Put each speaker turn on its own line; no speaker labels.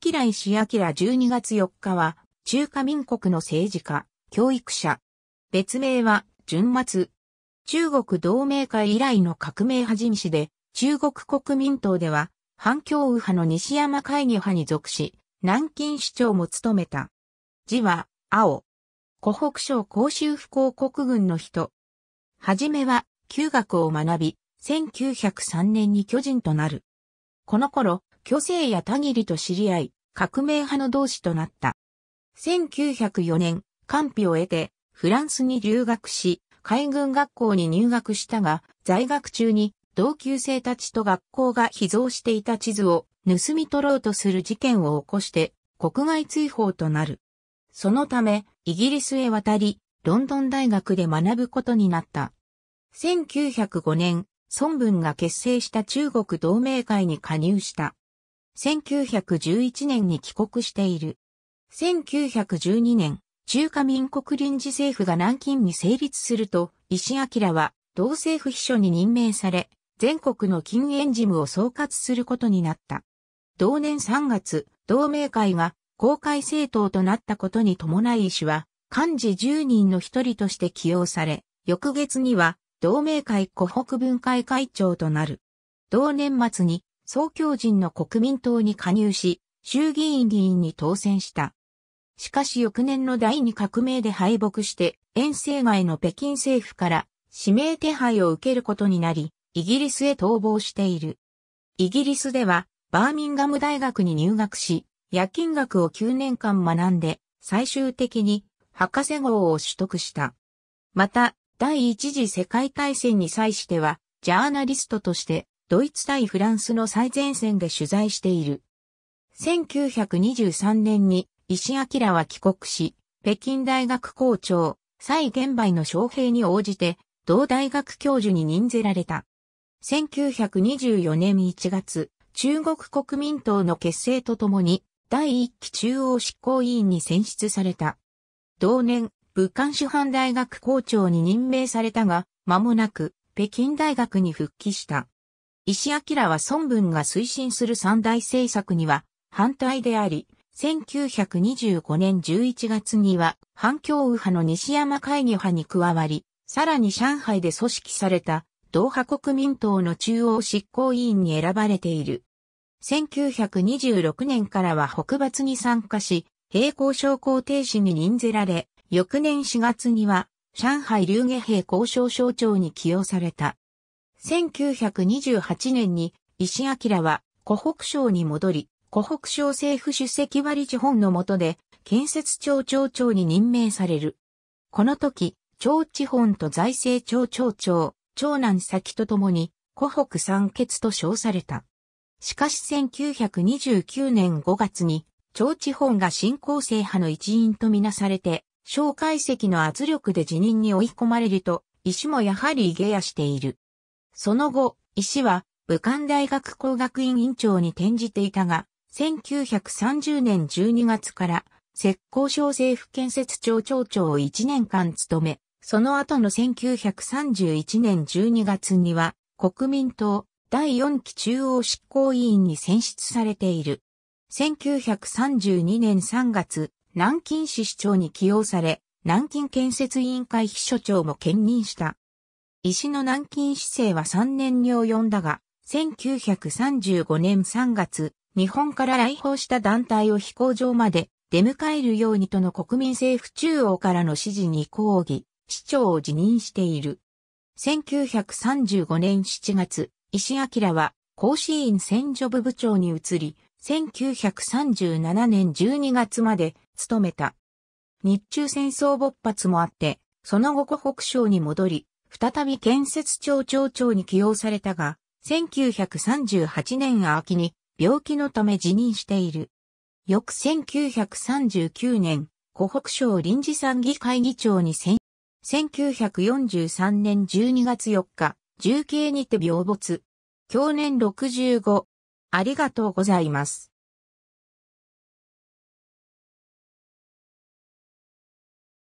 キライシアキラ12月4日は、中華民国の政治家、教育者。別名は、純末。中国同盟会以来の革命じみしで、中国国民党では、反共右派の西山会議派に属し、南京市長も務めた。字は、青。湖北省広州府広国軍の人。はじめは、旧学を学び、1903年に巨人となる。この頃、巨星や田切と知り合い、革命派の同志となった。1904年、官費を得て、フランスに留学し、海軍学校に入学したが、在学中に同級生たちと学校が秘蔵していた地図を盗み取ろうとする事件を起こして国外追放となる。そのため、イギリスへ渡り、ロンドン大学で学ぶことになった。1905年、孫文が結成した中国同盟会に加入した。1911年に帰国している。1912年、中華民国臨時政府が南京に成立すると、石明は同政府秘書に任命され、全国の禁煙事務を総括することになった。同年3月、同盟会が公開政党となったことに伴い石は、幹事10人の一人として起用され、翌月には同盟会湖北分会会長となる。同年末に総教人の国民党に加入し、衆議院議員に当選した。しかし翌年の第二革命で敗北して、遠征外の北京政府から指名手配を受けることになり、イギリスへ逃亡している。イギリスでは、バーミンガム大学に入学し、夜勤学を9年間学んで、最終的に博士号を取得した。また、第一次世界大戦に際しては、ジャーナリストとしてドイツ対フランスの最前線で取材している。1923年に石明は帰国し、北京大学校長、蔡玄梅の招聘に応じて、同大学教授に任ぜられた。1924年1月、中国国民党の結成とともに、第1期中央執行委員に選出された。同年、武漢師範大学校長に任命されたが、間もなく、北京大学に復帰した。石明は孫文が推進する三大政策には反対であり、1925年11月には反共右派の西山会議派に加わり、さらに上海で組織された同派国民党の中央執行委員に選ばれている。1926年からは北伐に参加し、平行商工停止に任ぜられ、翌年4月には上海流下兵交渉省庁に起用された。1928年に石明は湖北省に戻り、湖北省政府主席割地本の下で建設庁庁長に任命される。この時、町地本と財政庁長長、長男先とともに湖北三欠と称された。しかし1929年5月に、町地本が新興成派の一員とみなされて、小解析の圧力で辞任に追い込まれると、石もやはり下野している。その後、石は武漢大学工学院院長に転じていたが、1930年12月から浙江省政府建設庁長長を1年間務め、その後の1931年12月には国民党第4期中央執行委員に選出されている。1932年3月、南京市市長に起用され、南京建設委員会秘書長も兼任した。石の南京市政は3年に及んだが、1935年3月、日本から来訪した団体を飛行場まで出迎えるようにとの国民政府中央からの指示に抗議、市長を辞任している。1935年7月、石明は甲子院選挙部部長に移り、1937年12月まで務めた。日中戦争勃発もあって、その後湖北省に戻り、再び建設庁庁長に起用されたが、1938年秋に病気のため辞任している。翌1939年、湖北省臨時参議会議長に選1943年12月4日、重慶にて病没。去年65。ありがとうございます。